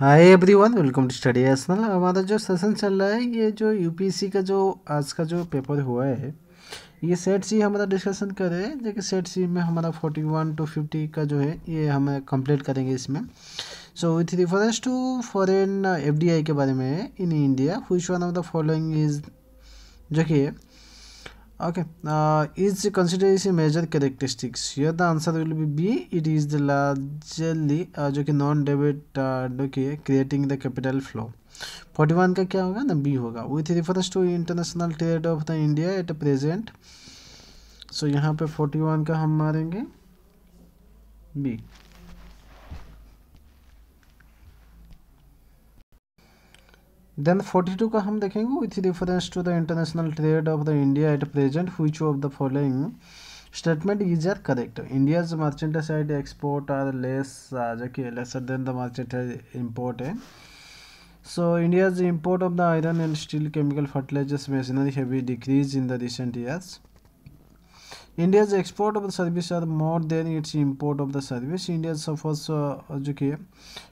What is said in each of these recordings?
Hi everyone welcome to study एसनल हमारा जो सेशन चल रहा है ये जो यूपीसी का जो आज का जो पेपर हुआ है ये सेट सी हमारा डिस्कशन कर रहे हैं सेट सी में हमारा फोर्टी वन टू फिफ्टी का जो है ये हम कंप्लीट करेंगे इसमें so with reference to foreign FDI के बारे में in India which one of the following is जो कि okay uh, is consider is a major characteristics here the answer will be b it is the largely uh, जो कि non debit देखिए creating the capital flow 41 का क्या होगा ना B होगा with reference to international trade of the India at present so यहाँ पे 41 का हम मारेंगे बी देन फोर्टी टू का हम देखेंगे with reference to the international trade of the India at present which of the following statement is are correct India's merchandise export are less जो कि lesser than the merchant import है so India's import of the iron and steel chemical fertilisers machinery heavy decrease in the recent years India's export of the service are more than its import of the service. India suffers uh,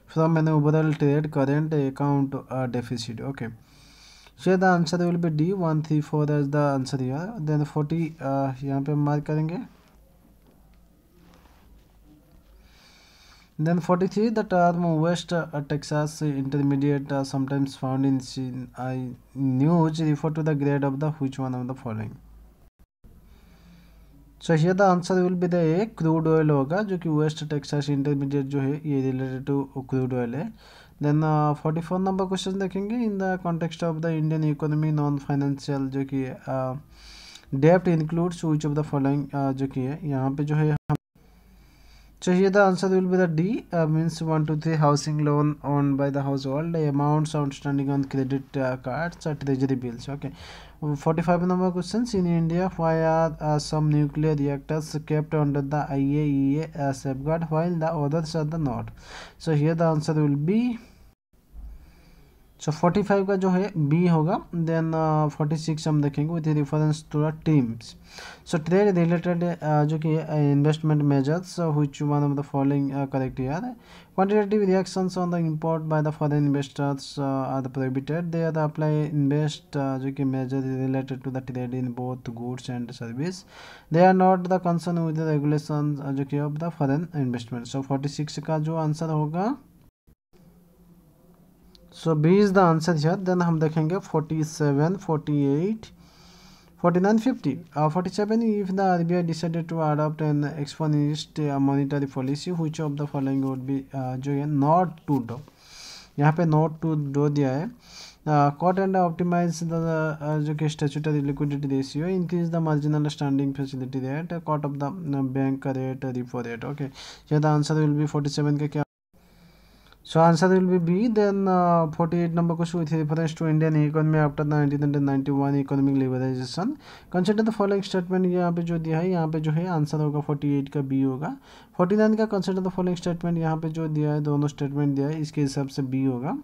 from an overall trade current account uh, deficit. Okay. So the answer will be D. One three four as the answer here. Then forty uh, यहाँ पे Then forty three the term West uh, Texas Intermediate uh, sometimes found in, in uh, news refer to the grade of the which one of the following. So here the answer will be the A crude oil होगा जो कि West Texas Intermediate जो है ये related to crude oil है then forty four number question देखेंगे in the context of the Indian economy non financial जो कि डेप्ट includes which of the following जो कि है यहाँ पे जो है So here the answer will be the D uh, means 1 to 3 housing loan owned by the household amounts outstanding on credit uh, cards or treasury bills okay 45 number questions in India why are uh, some nuclear reactors kept under the IAEA uh, safeguard while the others are the not so here the answer will be so forty five का जो है B होगा then forty six हम देखेंगे with reference to the TRIMs so trade related जो कि investment measures which one of the following correct यार quantitative reactions on the import by the foreign investors are the prohibited they are apply invest जो कि major related to the trade in both goods and service they are not the concern with regulation जो कि of the foreign investment so forty six का जो answer होगा so B is the answer here then हम देखेंगे forty seven forty eight forty nine fifty forty seven if the R B I decided to adopt an expansionist monetary policy which of the following would be जो है not to dough यहाँ पे not to dough दिया है caught and optimise the जो कि statutory liquidity ratio increase the marginal standing facility rate cut of the bank rate repo rate okay ये the answer will be forty seven का क्या So answer will be B. Then uh, 48 number question with reference to Indian economy after 1991 economic liberalization. Consider the following statement यहाँ पे जो दिया है यहाँ पे जो है आंसर होगा 48 का B होगा 49 का consider the following statement यहाँ पे जो दिया है दोनों statement दिया है इसके हिसाब से B होगा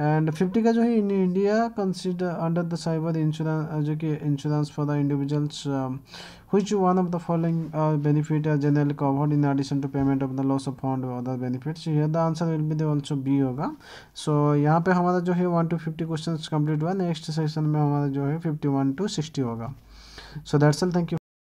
एंड फिफ्टी का जो है in India consider under the cyber insurance जो कि इंश्योरेंस फॉर द इंडिविजुअल्स हुई one of the following benefit are generally covered in addition to payment of the loss of fund other benefits here the answer will be the B होगा so यहाँ पे हमारा जो है one two fifty question complete हुआ next session में हमारा जो है फिफ्टी वन टू सिक्सटी होगा so that's L thank you